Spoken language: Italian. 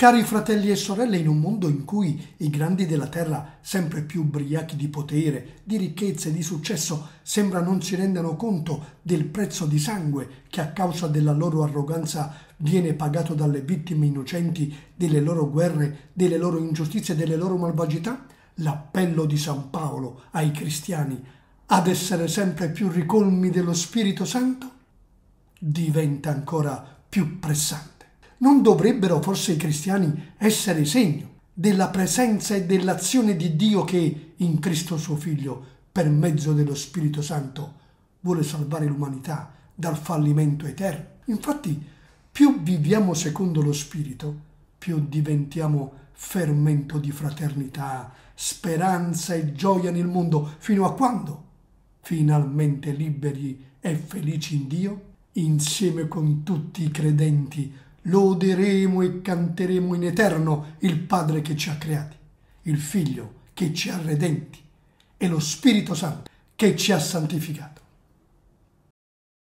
Cari fratelli e sorelle, in un mondo in cui i grandi della terra, sempre più ubriachi di potere, di ricchezze e di successo, sembra non si rendano conto del prezzo di sangue che a causa della loro arroganza viene pagato dalle vittime innocenti delle loro guerre, delle loro ingiustizie e delle loro malvagità, l'appello di San Paolo ai cristiani ad essere sempre più ricolmi dello Spirito Santo diventa ancora più pressante. Non dovrebbero forse i cristiani essere segno della presenza e dell'azione di Dio che in Cristo suo Figlio, per mezzo dello Spirito Santo, vuole salvare l'umanità dal fallimento eterno? Infatti, più viviamo secondo lo Spirito, più diventiamo fermento di fraternità, speranza e gioia nel mondo, fino a quando? Finalmente liberi e felici in Dio, insieme con tutti i credenti loderemo e canteremo in eterno il Padre che ci ha creati, il Figlio che ci ha redenti e lo Spirito Santo che ci ha santificato.